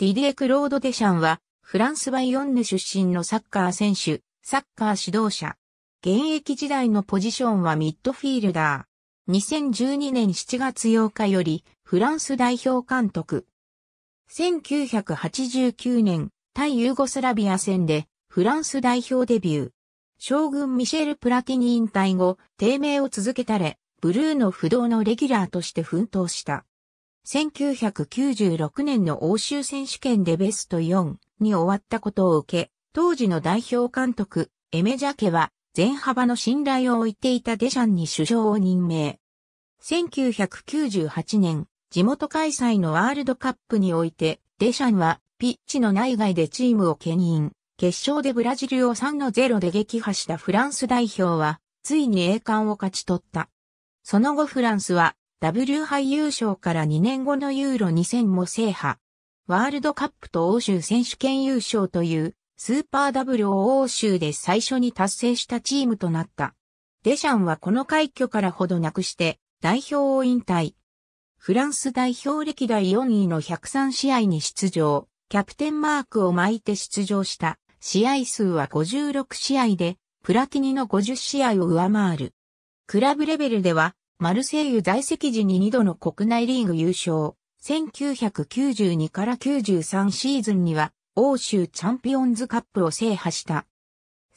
ディディエ・クロード・デシャンは、フランス・バイヨンヌ出身のサッカー選手、サッカー指導者。現役時代のポジションはミッドフィールダー。2012年7月8日より、フランス代表監督。1989年、対ユーゴスラビア戦で、フランス代表デビュー。将軍ミシェル・プラティニ引退後、低迷を続けたれ、ブルーの不動のレギュラーとして奮闘した。1996年の欧州選手権でベスト4に終わったことを受け、当時の代表監督、エメジャケは、全幅の信頼を置いていたデシャンに首相を任命。1998年、地元開催のワールドカップにおいて、デシャンはピッチの内外でチームを牽引。決勝でブラジルを3の0で撃破したフランス代表は、ついに栄冠を勝ち取った。その後フランスは W 杯優勝から2年後のユーロ2000も制覇。ワールドカップと欧州選手権優勝というスーパー W を欧州で最初に達成したチームとなった。デシャンはこの快挙からほどなくして代表を引退。フランス代表歴代4位の103試合に出場、キャプテンマークを巻いて出場した試合数は56試合でプラティニの50試合を上回る。クラブレベルではマルセイユ在籍時に2度の国内リーグ優勝。1992から93シーズンには欧州チャンピオンズカップを制覇した。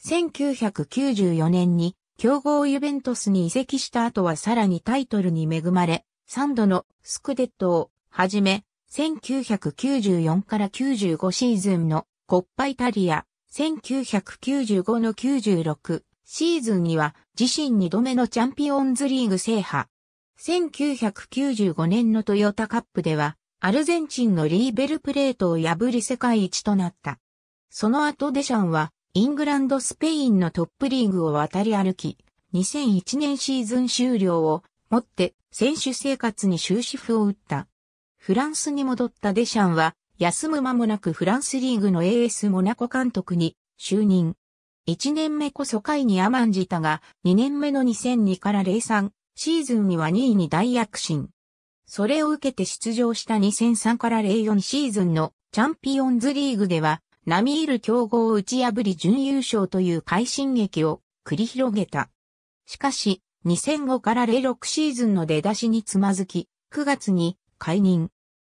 1994年に強豪ユベントスに移籍した後はさらにタイトルに恵まれ、3度のスクデットをはじめ、1994から95シーズンのコッパイタリア、1995の96、シーズンには自身2度目のチャンピオンズリーグ制覇。1995年のトヨタカップでは、アルゼンチンのリーベルプレートを破り世界一となった。その後デシャンは、イングランドスペインのトップリーグを渡り歩き、2001年シーズン終了をもって選手生活に終止符を打った。フランスに戻ったデシャンは、休む間もなくフランスリーグの AS モナコ監督に就任。1年目こそ下位に甘んじたが、2年目の2002から03シーズンには2位に大躍進。それを受けて出場した2003から04シーズンのチャンピオンズリーグでは、並みいる強豪を打ち破り準優勝という快進撃を繰り広げた。しかし、2005から06シーズンの出だしにつまずき、9月に解任。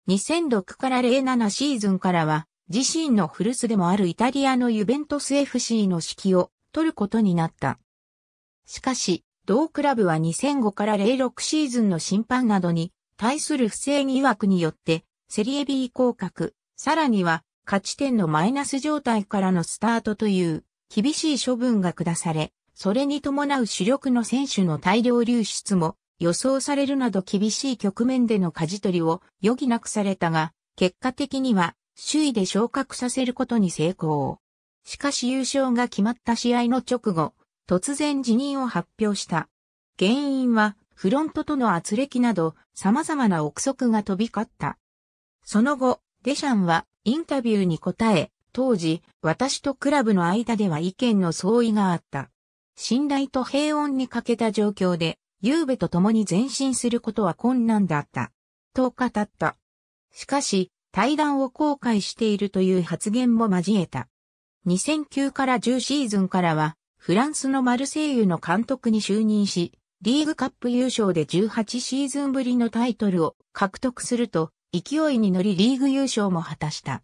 2006から07シーズンからは自身の古巣でもあるイタリアのユベントス FC の指揮を取ることになった。しかし、同クラブは2005から06シーズンの審判などに対する不正疑惑によって、セリエ B 降格、さらには勝ち点のマイナス状態からのスタートという厳しい処分が下され、それに伴う主力の選手の大量流出も予想されるなど厳しい局面での舵取りを余儀なくされたが、結果的には首位で昇格させることに成功。しかし優勝が決まった試合の直後、突然辞任を発表した。原因は、フロントとの圧力など、様々な憶測が飛び交った。その後、デシャンはインタビューに答え、当時、私とクラブの間では意見の相違があった。信頼と平穏に欠けた状況で、ゆうと共に前進することは困難だった。と語った。しかし、対談を後悔しているという発言も交えた。2009から10シーズンからは、フランスのマルセイユの監督に就任し、リーグカップ優勝で18シーズンぶりのタイトルを獲得すると、勢いに乗りリーグ優勝も果たした。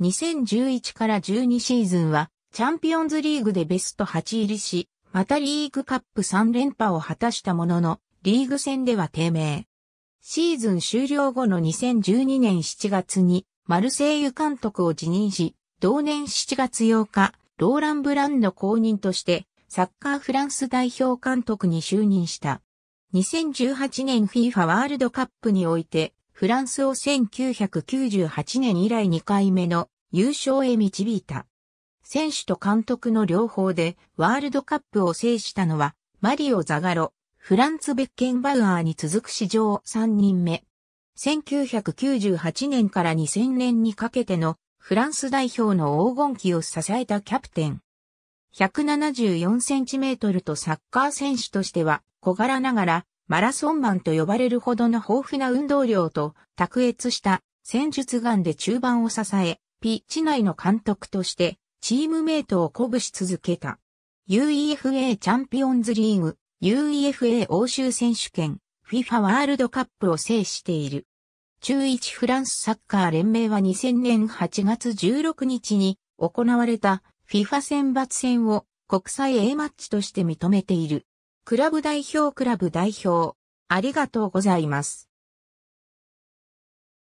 2011から12シーズンは、チャンピオンズリーグでベスト8入りし、またリーグカップ3連覇を果たしたものの、リーグ戦では低迷。シーズン終了後の2012年7月にマルセイユ監督を辞任し、同年7月8日、ローラン・ブランの後任としてサッカーフランス代表監督に就任した。2018年 FIFA ワールドカップにおいて、フランスを1998年以来2回目の優勝へ導いた。選手と監督の両方でワールドカップを制したのはマリオ・ザガロ、フランツ・ベッケンバウアーに続く史上3人目。1998年から2000年にかけてのフランス代表の黄金期を支えたキャプテン。174センチメートルとサッカー選手としては小柄ながらマラソンマンと呼ばれるほどの豊富な運動量と卓越した戦術眼で中盤を支え、ピッチ内の監督としてチームメイトを鼓舞し続けた。UEFA チャンピオンズリーグ UEFA 欧州選手権 FIFA ワールドカップを制している。中1フランスサッカー連盟は2000年8月16日に行われた FIFA 選抜戦を国際 A マッチとして認めている。クラブ代表クラブ代表、ありがとうございます。